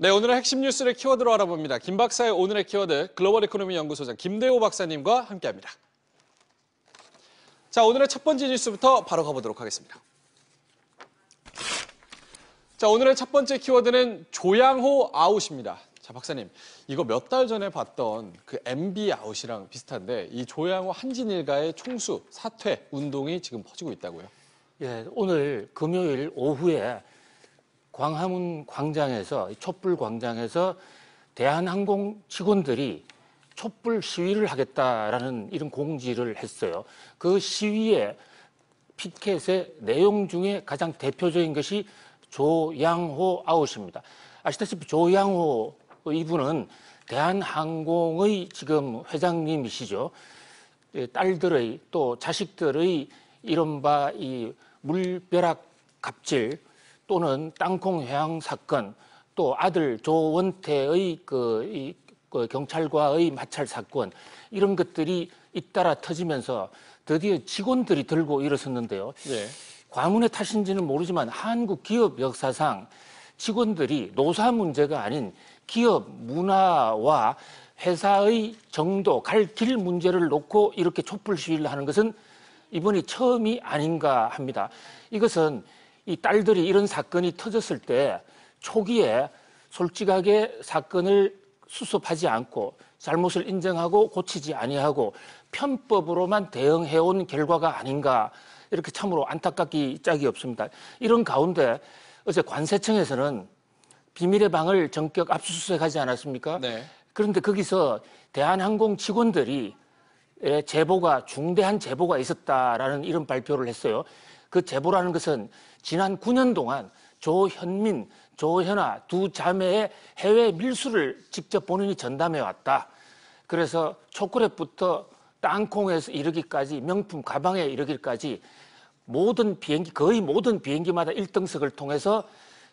네, 오늘의 핵심 뉴스를 키워드로 알아봅니다. 김 박사의 오늘의 키워드 글로벌 이코노미 연구소장 김대호 박사님과 함께합니다. 자, 오늘의 첫 번째 뉴스부터 바로 가보도록 하겠습니다. 자, 오늘의 첫 번째 키워드는 조양호 아웃입니다. 자, 박사님, 이거 몇 달 전에 봤던 그 MB 아웃이랑 비슷한데 이 조양호 한진 일가의 총수 사퇴 운동이 지금 퍼지고 있다고요? 예, 오늘 금요일 오후에 광화문 광장에서 촛불 광장에서 대한항공 직원들이 촛불 시위를 하겠다라는 이런 공지를 했어요. 그 시위에 피켓의 내용 중에 가장 대표적인 것이 조양호 아웃입니다. 아시다시피 조양호 이분은 대한항공의 지금 회장님이시죠. 예, 딸들의 또 자식들의 이른바 이 물벼락 갑질 또는 땅콩 회항 사건 또 아들 조원태의 그, 이, 그 경찰과의 마찰 사건 이런 것들이 잇따라 터지면서 드디어 직원들이 들고 일어섰는데요. 네. 과문의 탓인지는 모르지만 한국 기업 역사상 직원들이 노사 문제가 아닌 기업 문화와 회사의 정도, 갈 길 문제를 놓고 이렇게 촛불 시위를 하는 것은 이번이 처음이 아닌가 합니다. 이것은 이 딸들이 이런 사건이 터졌을 때 초기에 솔직하게 사건을 수습하지 않고 잘못을 인정하고 고치지 아니하고 편법으로만 대응해온 결과가 아닌가 이렇게 참으로 안타깝기 짝이 없습니다. 이런 가운데 어제 관세청에서는 비밀의 방을 전격 압수수색하지 않았습니까? 네. 그런데 거기서 대한항공 직원들이 예, 제보가 중대한 제보가 있었다라는 이런 발표를 했어요. 그 제보라는 것은 지난 9년 동안 조현민, 조현아 두 자매의 해외 밀수를 직접 본인이 전담해 왔다. 그래서 초콜릿부터 땅콩에서 이르기까지 명품 가방에 이르기까지 모든 비행기 거의 모든 비행기마다 1등석을 통해서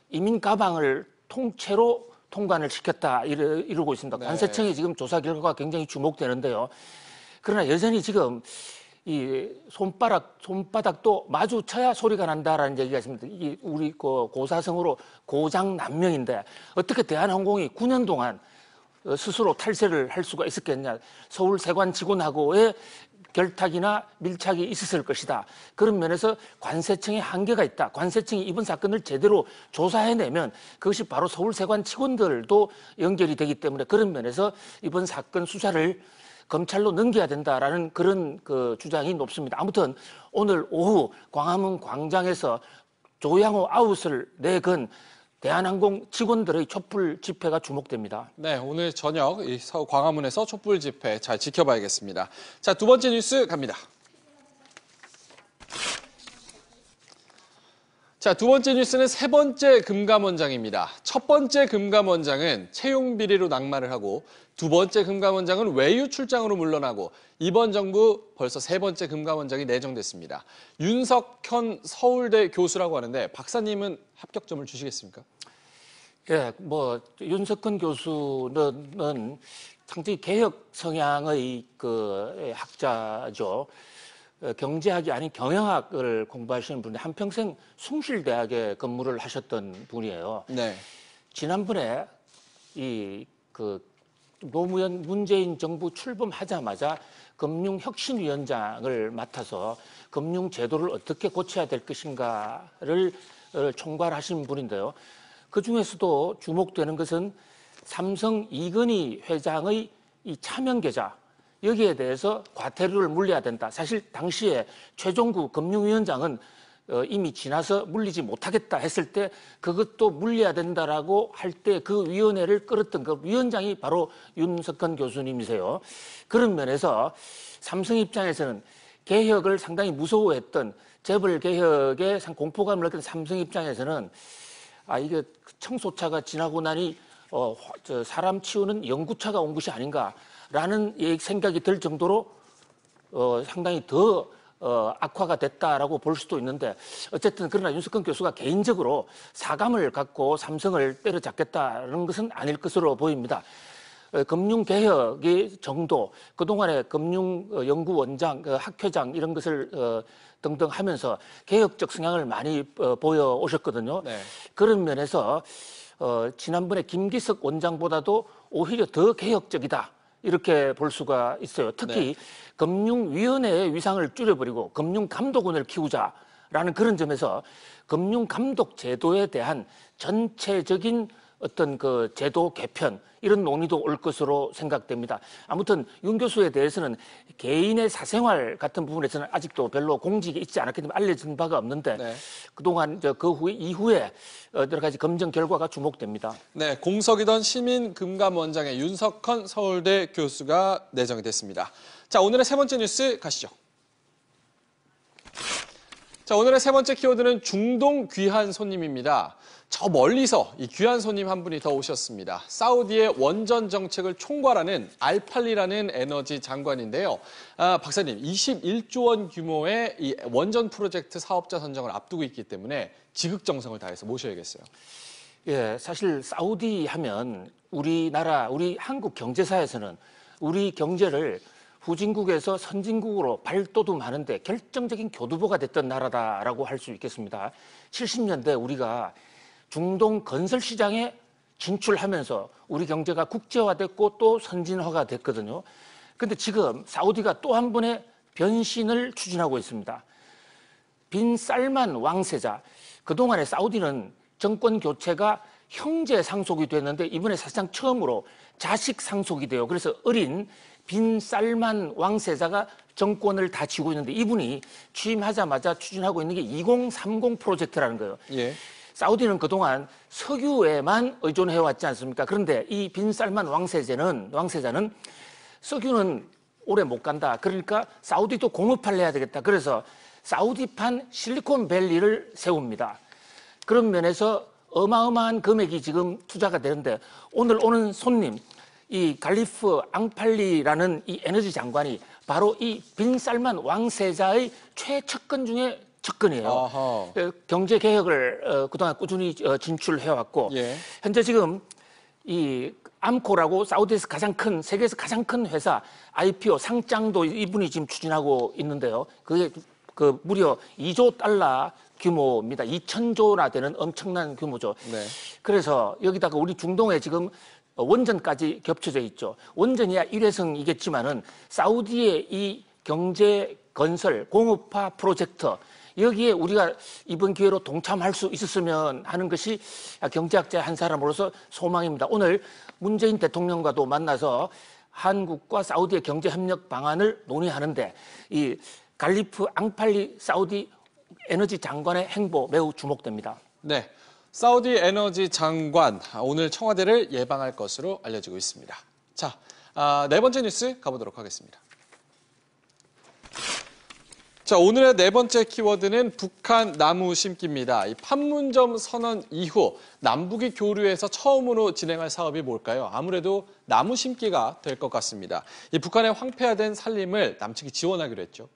이민 가방을 통째로 통관을 시켰다 이러, 이러고 있습니다. 네. 관세청이 지금 조사 결과가 굉장히 주목되는데요. 그러나 여전히 지금 이 손바닥 손바닥도 마주쳐야 소리가 난다라는 얘기가 있습니다. 이 우리 그 고사성으로 고장난명인데 어떻게 대한항공이 9년 동안 어, 스스로 탈세를 할 수가 있었겠냐. 서울 세관 직원하고의 결탁이나 밀착이 있었을 것이다. 그런 면에서 관세청의 한계가 있다. 관세청이 이번 사건을 제대로 조사해내면 그것이 바로 서울세관 직원들도 연결이 되기 때문에 그런 면에서 이번 사건 수사를 검찰로 넘겨야 된다라는 그런 그 주장이 높습니다. 아무튼 오늘 오후 광화문 광장에서 조양호 아웃을 내건 대한항공 직원들의 촛불 집회가 주목됩니다. 네, 오늘 저녁 서 광화문에서 촛불 집회 잘 지켜봐야겠습니다. 자, 두 번째 뉴스 갑니다. 자, 두 번째 뉴스는 세 번째 금감원장입니다. 첫 번째 금감원장은 채용 비리로 낙마를 하고 두 번째 금감원장은 외유 출장으로 물러나고 이번 정부 벌써 세 번째 금감원장이 내정됐습니다. 윤석현 서울대 교수라고 하는데 박사님은 합격점을 주시겠습니까? 예, 뭐 윤석현 교수는 상당히 개혁 성향의 그 학자죠. 어, 경제학이 아닌 경영학을 공부하시는 분인데 한평생 숭실대학에 근무를 하셨던 분이에요. 네. 지난번에 이 그 노무현 문재인 정부 출범하자마자 금융혁신위원장을 맡아서 금융제도를 어떻게 고쳐야 될 것인가를 어, 총괄하신 분인데요. 그 중에서도 주목되는 것은 삼성 이근희 회장의 이 차명 계좌 여기에 대해서 과태료를 물려야 된다. 사실 당시에 최종구 금융위원장은 어, 이미 지나서 물리지 못하겠다 했을 때 그것도 물려야 된다라고 할 때 그 위원회를 끌었던 그 위원장이 바로 윤석헌 교수님이세요. 그런 면에서 삼성 입장에서는 개혁을 상당히 무서워했던 재벌 개혁의 공포감을 느낀 삼성 입장에서는 아 이게 청소차가 지나고 나니 어, 저 사람 치우는 연구차가 온 것이 아닌가 라는 생각이 들 정도로 어, 상당히 더 어, 악화가 됐다라고 볼 수도 있는데 어쨌든 그러나 윤석근 교수가 개인적으로 사감을 갖고 삼성을 때려잡겠다는 것은 아닐 것으로 보입니다. 어, 금융개혁의 정도, 그동안에 금융연구원장, 어, 그 학회장 이런 것을 어, 등등 하면서 개혁적 성향을 많이 보여오셨거든요. 네. 그런 면에서 지난번에 김기석 원장보다도 오히려 더 개혁적이다. 이렇게 볼 수가 있어요. 특히 네. 금융위원회의 위상을 줄여버리고 금융감독원을 키우자라는 그런 점에서 금융감독 제도에 대한 전체적인 어떤 그 제도 개편 이런 논의도 올 것으로 생각됩니다. 아무튼 윤 교수에 대해서는 개인의 사생활 같은 부분에서는 아직도 별로 공직에 있지 않았기 때문에 알려진 바가 없는데 네. 그동안 그 후에 이후에 어, 여러 가지 검증 결과가 주목됩니다. 네, 공석이던 시민 금감원장의 윤석헌 서울대 교수가 내정이 됐습니다. 자, 오늘의 세 번째 뉴스 가시죠. 자, 오늘의 세 번째 키워드는 중동 귀한 손님입니다. 저 멀리서 이 귀한 손님 한 분이 더 오셨습니다. 사우디의 원전 정책을 총괄하는 알팔리라는 에너지 장관인데요. 아, 박사님, 21조 원 규모의 이 원전 프로젝트 사업자 선정을 앞두고 있기 때문에 지극정성을 다해서 모셔야겠어요. 예, 사실 사우디 하면 우리나라, 우리 한국 경제사에서는 우리 경제를 후진국에서 선진국으로 발돋움하는데 결정적인 교두보가 됐던 나라다라고 할 수 있겠습니다. 70년대 우리가 중동 건설 시장에 진출하면서 우리 경제가 국제화됐고 또 선진화가 됐거든요. 그런데 지금 사우디가 또 한 번의 변신을 추진하고 있습니다. 빈 살만 왕세자. 그동안에 사우디는 정권 교체가 형제 상속이 됐는데 이번에 사실상 처음으로 자식 상속이 돼요. 그래서 어린 빈 쌀만 왕세자가 정권을 다 쥐고 있는데 이분이 취임하자마자 추진하고 있는 게 2030 프로젝트라는 거예요. 예. 사우디는 그동안 석유에만 의존해 왔지 않습니까? 그런데 이 빈 쌀만 왕세자는 왕세자는 석유는 오래 못 간다. 그러니까 사우디도 공업화를 해야 되겠다. 그래서 사우디판 실리콘밸리를 세웁니다. 그런 면에서 어마어마한 금액이 지금 투자가 되는데 오늘 오는 손님 이 갈리프 앙팔리라는 이 에너지 장관이 바로 이 빈살만 왕세자의 최측근 중에 측근이에요. 아하. 그 경제 개혁을 어, 그동안 꾸준히 어, 진출해왔고 예. 현재 지금 이 암코라고 사우디에서 가장 큰 세계에서 가장 큰 회사 IPO 상장도 이분이 지금 추진하고 있는데요. 그게 그 무려 2조 달러 규모입니다. 2천조나 되는 엄청난 규모죠. 네. 그래서 여기다가 우리 중동에 지금 어, 원전까지 겹쳐져 있죠. 원전이야 일회성이겠지만은 사우디의 이 경제 건설 공업화 프로젝트 여기에 우리가 이번 기회로 동참할 수 있었으면 하는 것이 경제학자 한 사람으로서 소망입니다. 오늘 문재인 대통령과도 만나서 한국과 사우디의 경제 협력 방안을 논의하는데 이 갈리프 앙팔리 사우디 에너지 장관의 행보 매우 주목됩니다. 네. 사우디 에너지 장관 아, 오늘 청와대를 예방할 것으로 알려지고 있습니다. 자, 아, 네 번째 뉴스 가보도록 하겠습니다. 자, 오늘의 네 번째 키워드는 북한 나무 심기입니다. 이 판문점 선언 이후 남북이 교류해서 처음으로 진행할 사업이 뭘까요? 아무래도 나무 심기가 될 것 같습니다. 이 북한의 황폐화된 산림을 남측이 지원하기로 했죠.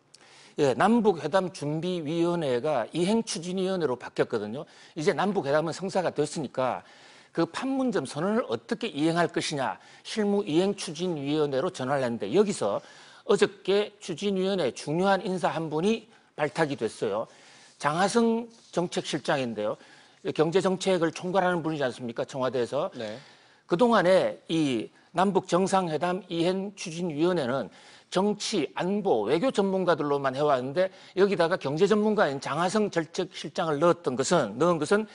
예, 남북회담 준비위원회가 이행추진위원회로 바뀌었거든요. 이제 남북회담은 성사가 됐으니까 그 판문점 선언을 어떻게 이행할 것이냐 실무 이행 추진 위원회로 전환을 했는데 여기서 어저께 추진 위원회 중요한 인사 한 분이 발탁이 됐어요. 장하성 정책실장인데요. 경제 정책을 총괄하는 분이지 않습니까? 청와대에서. 네. 그동안에 이 남북 정상회담 이행 추진 위원회는 정치, 안보, 외교 전문가들로만 해왔는데 여기다가 경제 전문가인 장하성 절적실장을 넣었던 것은 넣은 것은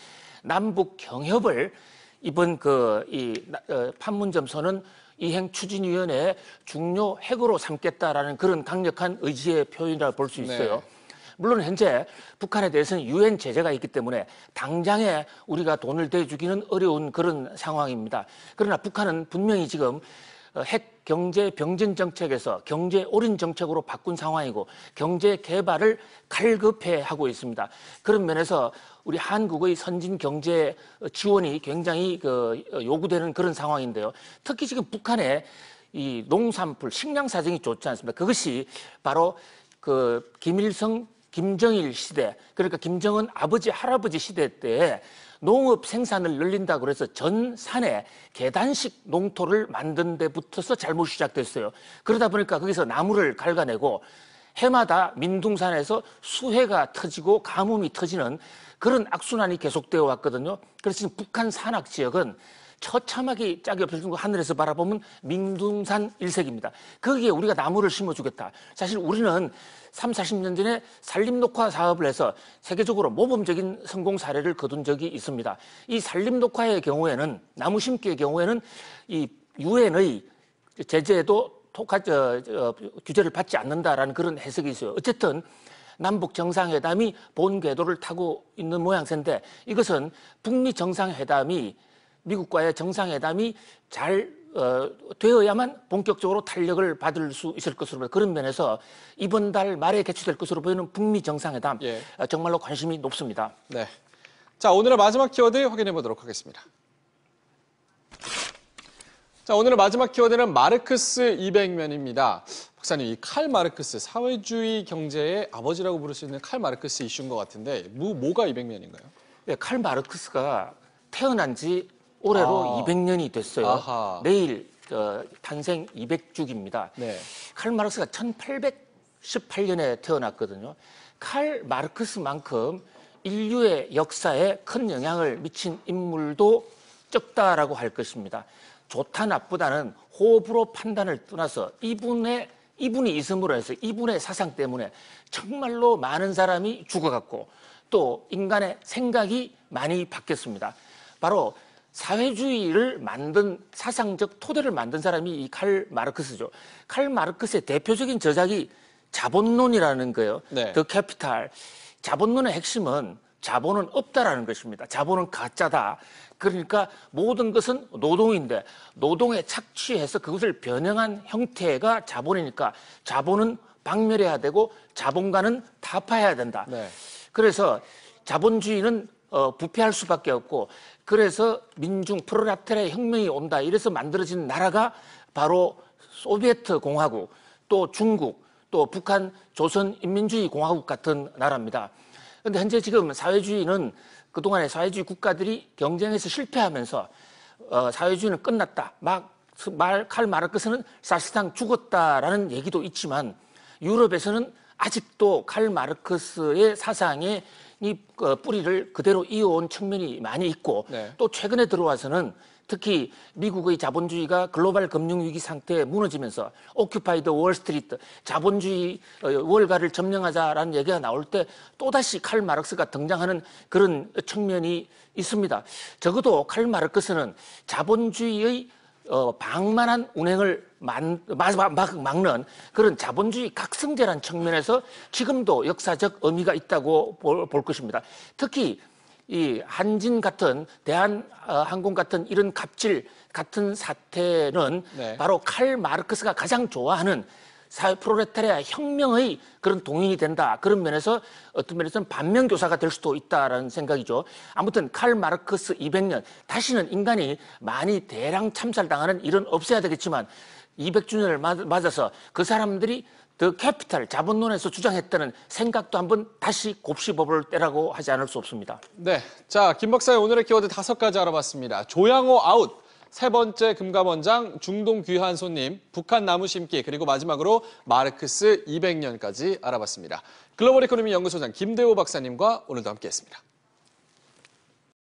남북 경협을 이번 그이 어, 판문점선언 이행 추진위원회의 중요 핵으로 삼겠다라는 그런 강력한 의지의 표현이라고 볼수 네. 있어요. 네. 물론 현재 북한에 대해서는 유엔 제재가 있기 때문에 당장에 우리가 돈을 대주기는 어려운 그런 상황입니다. 그러나 북한은 분명히 지금 핵 경제 병진 정책에서 경제 올인 정책으로 바꾼 상황이고 경제 개발을 갈급해 하고 있습니다. 그런 면에서 우리 한국의 선진 경제 지원이 굉장히 그 요구되는 그런 상황인데요. 특히 지금 북한의 이 농산물 식량 사정이 좋지 않습니다. 그것이 바로 그 김일성 김정일 시대 그러니까 김정은 아버지 할아버지 시대 때에 농업 생산을 늘린다고 그래서 전 산에 계단식 농토를 만든 데부터서 잘못 시작됐어요. 그러다 보니까 거기서 나무를 갈가내고 해마다 민둥산에서 수해가 터지고 가뭄이 터지는 그런 악순환이 계속되어 왔거든요. 그래서 지금 북한 산악 지역은 처참하게 짝이 없어진 거 하늘에서 바라보면 민둥산 일색입니다. 거기에 우리가 나무를 심어주겠다. 사실 우리는 3, 40년 전에 산림 녹화 사업을 해서 세계적으로 모범적인 성공 사례를 거둔 적이 있습니다. 이 산림 녹화의 경우에는 나무 심기의 경우에는 이 유엔의 제재도 토카 저, 저, 규제를 받지 않는다라는 그런 해석이 있어요. 어쨌든 남북 정상회담이 본 궤도를 타고 있는 모양새인데 이것은 북미 정상회담이 미국과의 정상회담이 잘 어, 되어야만 본격적으로 탄력을 받을 수 있을 것으로 그런 면에서 이번 달 말에 개최될 것으로 보이는 북미 정상회담 예. 어, 정말로 관심이 높습니다. 네. 자 오늘의 마지막 키워드 확인해 보도록 하겠습니다. 자 오늘의 마지막 키워드는 마르크스 200면입니다. 박사님 이 칼 마르크스 사회주의 경제의 아버지라고 부를 수 있는 칼 마르크스 이슈인 것 같은데 무 뭐가 200면인가요? 예, 칼 마르크스가 태어난 지 올해로 아. 200년이 됐어요. 아하. 내일 어, 탄생 200주기입니다. 네. 칼 마르크스가 1818년에 태어났거든요. 칼 마르크스만큼 인류의 역사에 큰 영향을 미친 인물도 적다라고 할 것입니다. 좋다 나쁘다는 호흡으로 판단을 떠나서 이분의 이분이 있음으로 해서 이분의 사상 때문에 정말로 많은 사람이 죽어갔고 또 인간의 생각이 많이 바뀌었습니다. 바로 사회주의를 만든 사상적 토대를 만든 사람이 이 칼 마르크스죠. 칼 마르크스의 대표적인 저작이 자본론이라는 거예요. 네. 더 캐피탈. 자본론의 핵심은 자본은 없다라는 것입니다. 자본은 가짜다. 그러니까 모든 것은 노동인데 노동에 착취해서 그것을 변형한 형태가 자본이니까 자본은 박멸해야 되고 자본가는 타파해야 된다. 네. 그래서 자본주의는 어, 부패할 수밖에 없고 그래서 민중 프로라텔의 혁명이 온다 이래서 만들어진 나라가 바로 소비에트 공화국 또 중국 또 북한 조선인민주의 공화국 같은 나라입니다. 그런데 현재 지금 사회주의는 그동안의 사회주의 국가들이 경쟁에서 실패하면서 어, 사회주의는 끝났다. 막 말, 칼 마르크스는 사실상 죽었다라는 얘기도 있지만 유럽에서는 아직도 칼 마르크스의 사상에 이 어, 뿌리를 그대로 이어온 측면이 많이 있고 네. 또 최근에 들어와서는 특히 미국의 자본주의가 글로벌 금융위기 상태에 무너지면서 오큐파이드 월스트리트 자본주의 어, 월가를 점령하자라는 얘기가 나올 때 또다시 칼 마르크스가 등장하는 그런 측면이 있습니다. 적어도 칼 마르크스는 자본주의의 어, 방만한 운행을 만, 막, 막, 막는 그런 자본주의 각성제란 측면에서 지금도 역사적 의미가 있다고 볼, 볼 것입니다. 특히 이 한진 같은 대한항공 어, 같은 이런 갑질 같은 사태는 네. 바로 칼 마르크스가 가장 좋아하는 사회 프로레타리아 혁명의 그런 동인이 된다. 그런 면에서 어떤 면에서는 반면교사가 될 수도 있다라는 생각이죠. 아무튼 칼 마르크스 200년 다시는 인간이 많이 대량 참살당하는 일은 없어야 되겠지만 200주년을 맞아서 그 사람들이 더 캐피탈 자본론에서 주장했다는 생각도 한번 다시 곱씹어볼 때라고 하지 않을 수 없습니다. 네, 자김 박사의 오늘의 키워드 다섯 가지 알아봤습니다. 조양호 아웃, 세 번째 금감원장 중동 귀한 손님, 북한 나무 심기, 그리고 마지막으로 마르크스 200년까지 알아봤습니다. 글로벌 이코노미 연구소장 김대호 박사님과 오늘도 함께했습니다.